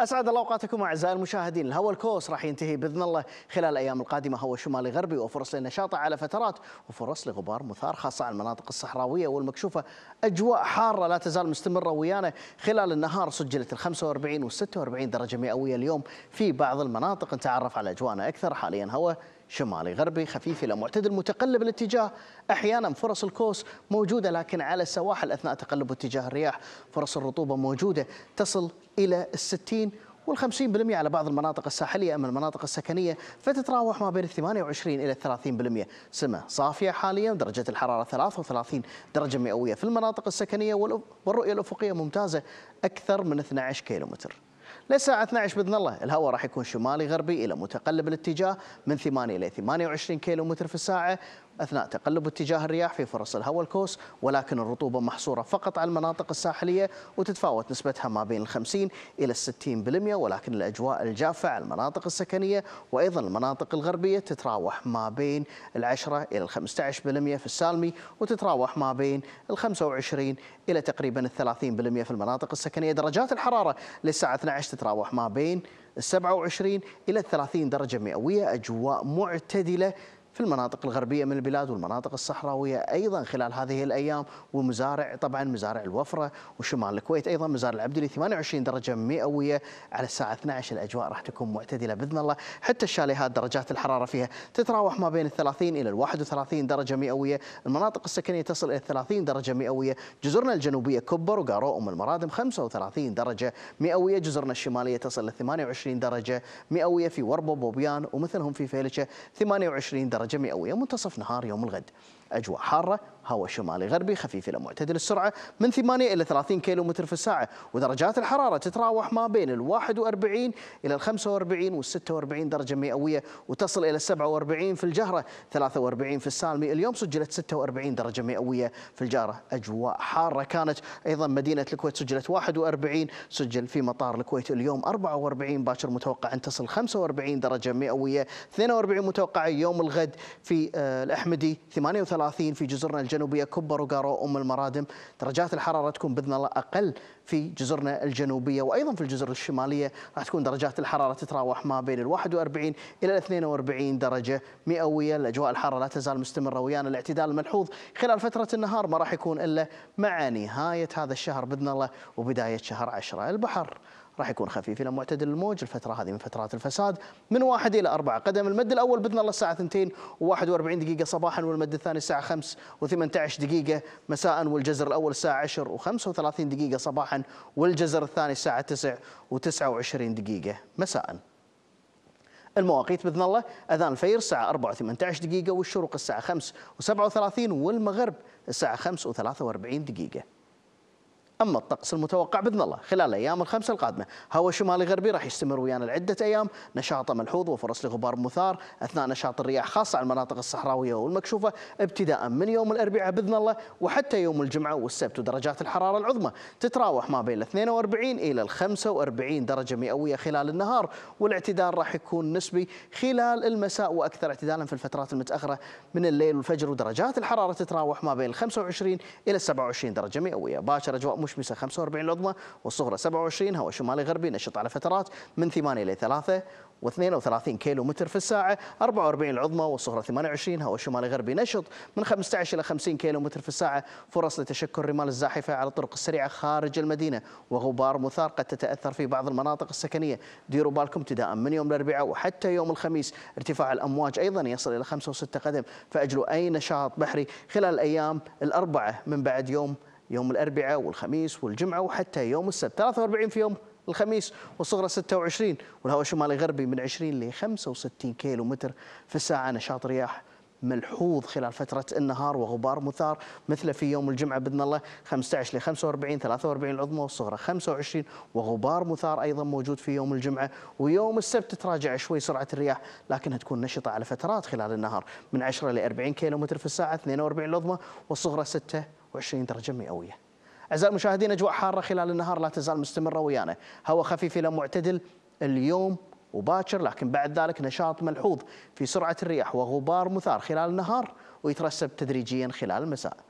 اسعد الله اوقاتكم اعزائي المشاهدين، الهواء الكوس راح ينتهي باذن الله خلال الايام القادمه هواء شمالي غربي وفرص للنشاط على فترات وفرص لغبار مثار خاصه على المناطق الصحراويه والمكشوفه، اجواء حاره لا تزال مستمره ويانا خلال النهار سجلت ال 45 وال 46 درجه مئويه اليوم في بعض المناطق، نتعرف على اجواءنا اكثر حاليا هواء شمالي غربي خفيف إلى معتدل متقلب الاتجاه أحيانا فرص الكوس موجودة لكن على السواحل أثناء تقلب اتجاه الرياح فرص الرطوبة موجودة تصل إلى الستين وال 50% على بعض المناطق الساحلية أما المناطق السكنية فتتراوح ما بين 28 إلى 30% سماء سمة صافية حاليا درجة الحرارة 33 درجة مئوية في المناطق السكنية والرؤية الأفقية ممتازة أكثر من 12 كيلومتر للساعة 12 بإذن الله الهواء راح يكون شمالي غربي إلى متقلب الاتجاه من 8 إلى 28 كيلو متر في الساعة أثناء تقلب اتجاه الرياح في فرص الهواء الكوس ولكن الرطوبة محصورة فقط على المناطق الساحلية وتتفاوت نسبتها ما بين 50 إلى 60% ولكن الأجواء الجافة على المناطق السكنية وأيضا المناطق الغربية تتراوح ما بين العشرة إلى 15% في السالمي وتتراوح ما بين ال 25 إلى تقريبا ال 30% في المناطق السكنية درجات الحرارة للساعة 12 تتراوح ما بين 27 إلى 30 درجة مئوية أجواء معتدلة في المناطق الغربية من البلاد والمناطق الصحراوية أيضا خلال هذه الأيام ومزارع طبعا مزارع الوفرة وشمال الكويت أيضا مزارع العبدلي 28 درجة مئوية على الساعة 12 الأجواء راح تكون معتدلة بإذن الله حتى الشاليهات درجات الحرارة فيها تتراوح ما بين 30 إلى 31 درجة مئوية المناطق السكنية تصل إلى 30 درجة مئوية جزرنا الجنوبية كبر وقارو أم المرادم 35 درجة مئوية جزرنا الشمالية تصل إلى 28 درجة مئوية في وربو وبوبيان ومثلهم في فيلشة 28 درجة حرارة جميئوية منتصف نهار يوم الغد أجواء حارة هواء شمالي غربي خفيف إلى معتدل السرعة من 8 إلى 30 كم في الساعة ودرجات الحرارة تتراوح ما بين ال 41 إلى ال 45 وال 46 درجة مئوية وتصل إلى 47 في الجهرة 43 في السالمي اليوم سجلت 46 درجة مئوية في الجارة أجواء حارة كانت أيضا مدينة الكويت سجلت 41 سجل في مطار الكويت اليوم 44 باكر متوقع أن تصل 45 درجة مئوية 42 متوقعة يوم الغد في آه، الأحمدي 38 في جزرنا الجنوبية الجنوبيه كبر وقارو ام المرادم درجات الحراره تكون باذن الله اقل في جزرنا الجنوبيه وايضا في الجزر الشماليه راح تكون درجات الحراره تتراوح ما بين ال 41 الى ال 42 درجه مئويه، الاجواء الحاره لا تزال مستمره ويانا الاعتدال الملحوظ خلال فتره النهار ما راح يكون الا مع نهايه هذا الشهر باذن الله وبدايه شهر 10 البحر راح يكون خفيف الى معتدل الموج الفتره هذه من فترات الفساد من واحد الى أربعة قدم المد الاول باذن الله الساعه 2 و41 دقيقه صباحا والمد الثاني الساعه 5 و18 دقيقه مساء والجزر الاول الساعه 10 و35 دقيقه صباحا والجزر الثاني الساعه 9 و29 دقيقه مساء المواقيت باذن الله اذان الفير الساعه 4 و18 دقيقه والشروق الساعه 5 و37 والمغرب الساعه 5 و43 دقيقه أما الطقس المتوقع بإذن الله خلال أيام الخمسة القادمة هواء شمالي غربي راح يستمر ويانا لعدة أيام نشاطه ملحوظ وفرص لغبار مثار أثناء نشاط الرياح خاصة على المناطق الصحراوية والمكشوفة ابتداء من يوم الأربعاء بإذن الله وحتى يوم الجمعة والسبت ودرجات الحرارة العظمى تتراوح ما بين 42 إلى 45 درجة مئوية خلال النهار والاعتدال راح يكون نسبي خلال المساء وأكثر اعتدالا في الفترات المتأخرة من الليل والفجر ودرجات الحرارة تتراوح ما بين 25 إلى 27 درجة مئوية باشر أجواء مشمسة 45 العظمى والصغرى 27 هواء شمالي غربي نشط على فترات من 8 إلى 3 و32 كيلو متر في الساعة 44 العظمى والصغرى 28 هواء شمالي غربي نشط من 15 إلى 50 كيلو متر في الساعة فرص لتشكل الرمال الزاحفة على الطرق السريعة خارج المدينة وغبار مثار قد تتأثر في بعض المناطق السكنية ديروا بالكم ابتداء من يوم الأربعاء وحتى يوم الخميس ارتفاع الأمواج أيضا يصل إلى 5 و6 قدم فأجلوا أي نشاط بحري خلال الأيام الأربعة من بعد يوم يوم الأربعاء والخميس والجمعة وحتى يوم السبت 43 في يوم الخميس والصغرى 26 والهواء الشمالي غربي من 20 ل 65 كيلو متر في الساعة نشاط رياح ملحوظ خلال فترة النهار وغبار مثار مثله في يوم الجمعة بإذن الله 15 ل 45 43 العظمى والصغرى 25 وغبار مثار أيضا موجود في يوم الجمعة ويوم السبت تراجع شوي سرعة الرياح لكنها تكون نشطة على فترات خلال النهار من 10 ل 40 كيلو متر في الساعة 42 العظمى والصغرى 6 وعشرين درجة مئوية أعزائي المشاهدين أجواء حارة خلال النهار لا تزال مستمرة ويانا هواء خفيف إلى معتدل اليوم وباكر لكن بعد ذلك نشاط ملحوظ في سرعة الرياح وغبار مثار خلال النهار ويترسب تدريجيا خلال المساء